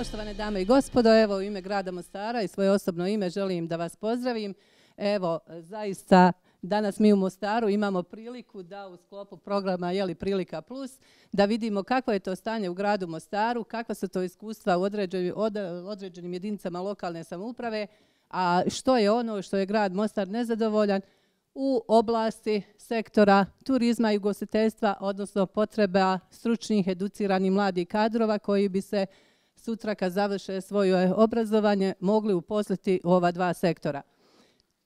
Poštovane dame i gospodo, evo u ime grada Mostara i svoje osobno ime želim da vas pozdravim. Evo, zaista danas mi u Mostaru imamo priliku da u sklopu programa Jeli prilika plus, da vidimo kakvo je to stanje u gradu Mostaru, kakva su to iskustva u određenim, određenim jedinicama lokalne samouprave, a što je ono što je grad Mostar nezadovoljan u oblasti sektora turizma i ugostiteljstva, odnosno potreba stručnih, educiranih mladih kadrova koji bi se sutra kad završe svoje obrazovanje mogli uposliti u ova dva sektora.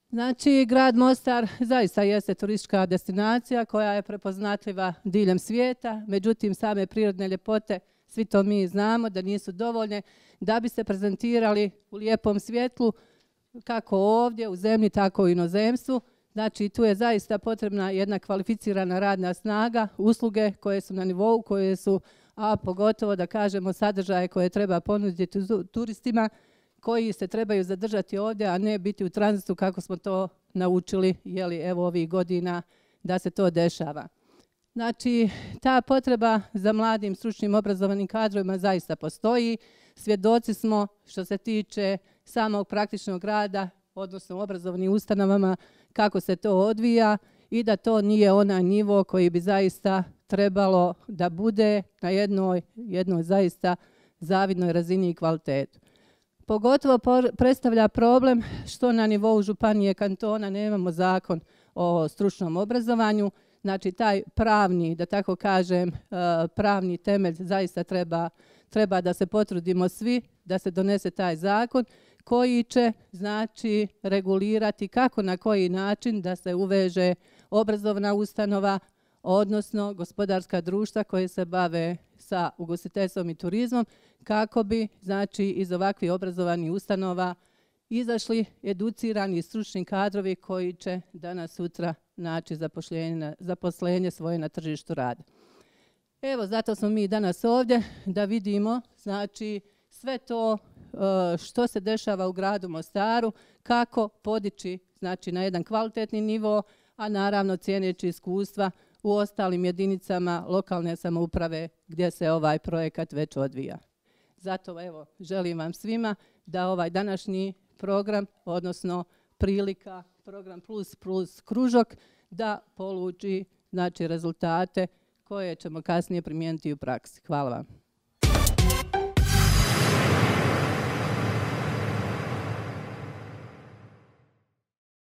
Znači, grad Mostar zaista jeste turistička destinacija koja je prepoznatljiva diljem svijeta, međutim same prirodne ljepote, svi to mi znamo da nisu dovoljne, da bi se prezentirali u lijepom svjetlu, kako ovdje u zemlji, tako i u inozemstvu. Znači, tu je zaista potrebna jedna kvalificirana radna snaga, usluge koje su na nivou, koje su a pogotovo da kažemo sadržaje koje treba ponuditi turistima koji se trebaju zadržati ovdje, a ne biti u tranzitu kako smo to naučili li evo ovih godina da se to dešava. Znači, ta potreba za mladim stručnim obrazovanim kadrovima zaista postoji. Svjedoci smo što se tiče samog praktičnog rada, odnosno obrazovnim ustanovama, kako se to odvija i da to nije onaj nivo koji bi zaista trebalo da bude na jednoj, jednoj zaista zavidnoj razini i kvalitetu. Pogotovo predstavlja problem što na nivou županije kantona nemamo zakon o stručnom obrazovanju, znači taj pravni, da tako kažem, eh, pravni temelj zaista treba, treba da se potrudimo svi da se donese taj zakon koji će znači regulirati kako na koji način da se uveže obrazovna ustanova odnosno gospodarska društva koje se bave sa ugostiteljstvom i turizmom kako bi znači iz ovakvih obrazovanih ustanova izašli educirani stručni kadrovi koji će danas sutra naći zaposlenje, zaposlenje svoje na tržištu rada. Evo, zato smo mi danas ovdje da vidimo znači, sve to e, što se dešava u gradu Mostaru, kako podići znači, na jedan kvalitetni nivo, a naravno cijeneći iskustva u ostalim jedinicama lokalne samouprave gdje se ovaj projekat već odvija. Zato evo, želim vam svima da ovaj današnji program, odnosno prilika, program plus plus kružok, da poluči znači, rezultate koje ćemo kasnije primijeniti u praksi. Hvala vam.